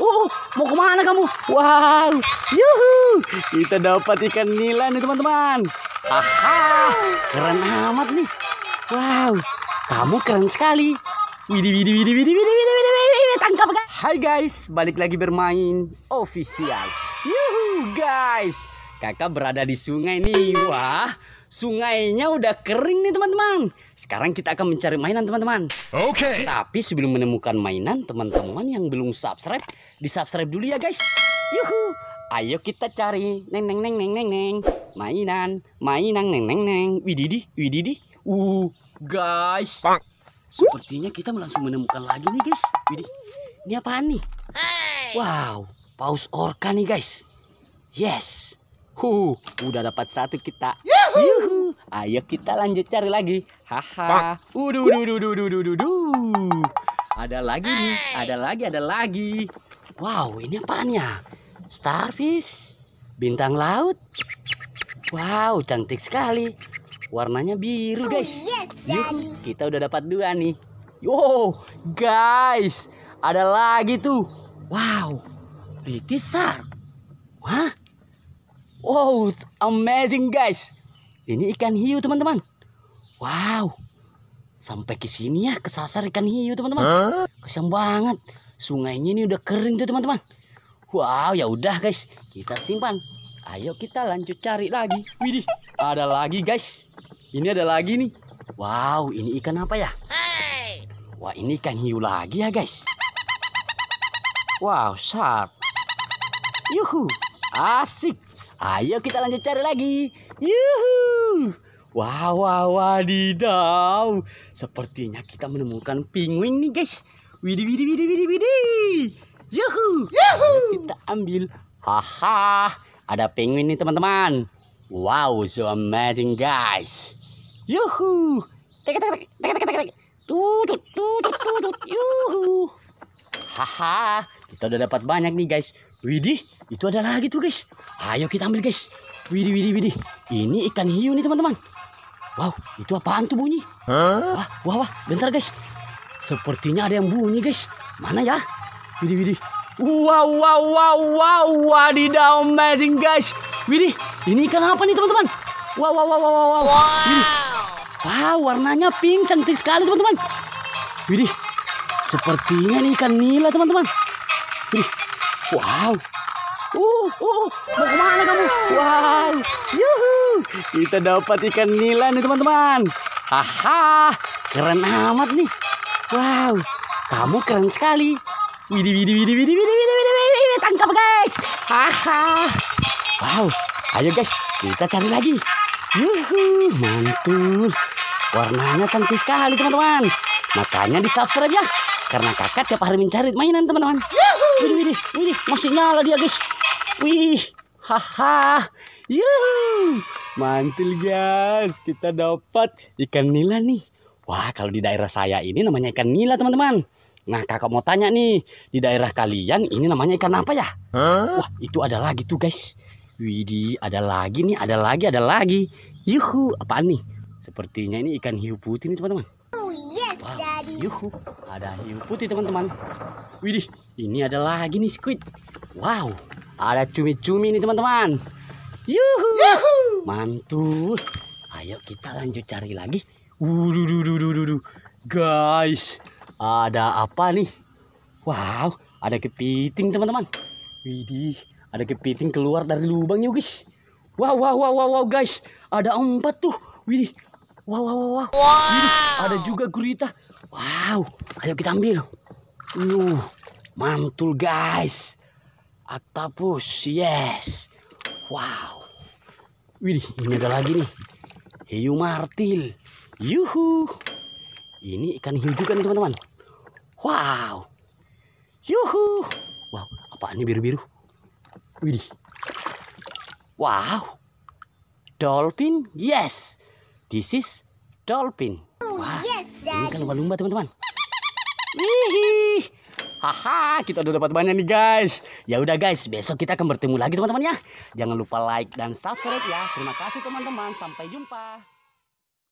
Oh, mau kemana kamu? Wow, yuhu. Kita dapat ikan nila nih teman-teman. Aha, keren amat nih. Wow, kamu keren sekali. Widi, widi, widi, widi, widi, widi, widi, widi, tangkap kan? Hai guys, balik lagi bermain official. Yuhu guys, kakak berada di sungai nih. Wah, Sungainya udah kering nih teman-teman. Sekarang kita akan mencari mainan teman-teman. Oke. Okay. Tapi sebelum menemukan mainan teman-teman yang belum subscribe, di subscribe dulu ya guys. Yuhu. Ayo kita cari neng neng neng neng neng neng mainan mainan neng neng neng wididi wididi uh guys. Bang. Sepertinya kita langsung menemukan lagi nih guys. Widih. Ini apaan nih? Hey. Wow, paus orka nih guys. Yes. Huh, udah dapat satu kita. Yuhu. Ayo kita lanjut cari lagi. Haha. Udu, udu, udu, udu, udu, du. Ada lagi nih, ada lagi, ada lagi. Wow, ini apaan ya? Starfish, bintang laut. Wow, cantik sekali. Warnanya biru, oh, guys. Oh, yes, Yuh, kita udah dapat dua nih. Yo, guys, ada lagi tuh. Wow, Litisar. Wah, Wow, amazing guys. Ini ikan hiu teman-teman. Wow. Sampai ke sini ya kesasar ikan hiu teman-teman. Huh? banget. Sungainya ini udah kering tuh teman-teman. Wow, ya udah guys. Kita simpan. Ayo kita lanjut cari lagi. Widih, ada lagi guys. Ini ada lagi nih. Wow, ini ikan apa ya? Wah, ini ikan hiu lagi ya guys. Wow, sharp. Yuhu, asik. Ayo kita lanjut cari lagi. Yuhu. Wah, wah, wah wadidaw. Sepertinya kita menemukan penguin nih, guys. widi widi widi widi widi Yuhu. Yuhu. Ayo kita ambil. Haha. Ada penguin nih, teman-teman. Wow, so amazing, guys. Yuhu. Tek, tek, tek, tek, tek, tek. Tutut, tutut, tutut. Yuhu. Haha. Kita udah dapat banyak nih, guys. Widih, itu ada lagi tuh guys. Ayo kita ambil guys. widi widi widi, Ini ikan hiu nih teman-teman. Wow, itu apaan tuh bunyi? Huh? Wah, wah, wah. Bentar guys. Sepertinya ada yang bunyi guys. Mana ya? Widih, widih. Wow, wow, wow, wow. Wadidaw, amazing guys. widi, ini ikan apa nih teman-teman? Wow, wow, wow, wow, wow. Wow, Wah, wow warnanya pink. Cantik sekali teman-teman. Widih, sepertinya ini ikan nila teman-teman. Widih, wow. Uh, uh, mau kemana kamu? Wow, yuhu. Kita dapat ikan nila nih teman-teman. Haha, keren amat nih. Wow, kamu keren sekali. Widi, widi, widi, widi, widi, widi, widi, widi, widi tangkap guys. Haha. Wow, ayo guys, kita cari lagi. Yuhu, mantul. Warnanya cantik sekali teman-teman. Makanya di subscribe ya. Karena kakak tiap hari mencari mainan teman-teman. widi widi widi masih nyala dia guys. Wih, haha. Yuh, mantul guys. Kita dapat ikan nila nih. Wah, kalau di daerah saya ini namanya ikan nila, teman-teman. Nah, kakak mau tanya nih, di daerah kalian ini namanya ikan apa ya? Huh? Wah, itu ada lagi tuh, guys. Widi, ada lagi nih, ada lagi, ada lagi. Yuhu, apaan nih? Sepertinya ini ikan hiu putih nih, teman-teman. Oh, yes, wow. Daddy. Yuhu, ada hiu putih, teman-teman. Widih, ini ada lagi nih squid. Wow, ada cumi-cumi nih teman-teman. Yuhu. Mantul. Ayo kita lanjut cari lagi. Wuduh, Guys, ada apa nih? Wow, ada kepiting teman-teman. Widih, ada kepiting keluar dari lubangnya guys. Wow, wow, wow, wow, wow guys. Ada empat tuh. Widih. Wow, wow, wow. wow. Widih, ada juga gurita. Wow, ayo kita ambil. Uh, mantul guys. Atapus, yes. Wow. Widih, ini ada lagi nih. Hiu martil. Yuhu. Ini ikan hiu juga nih teman-teman. Wow. Yuhu. Wow, apa ini biru-biru? Widih. Wow. Dolphin, yes. This is dolphin. Wah, oh, yes, ini kan lumba-lumba teman-teman. Hihi. Haha, kita udah dapat banyak nih guys. Ya udah guys, besok kita akan bertemu lagi teman-teman ya. Jangan lupa like dan subscribe ya. Terima kasih teman-teman. Sampai jumpa.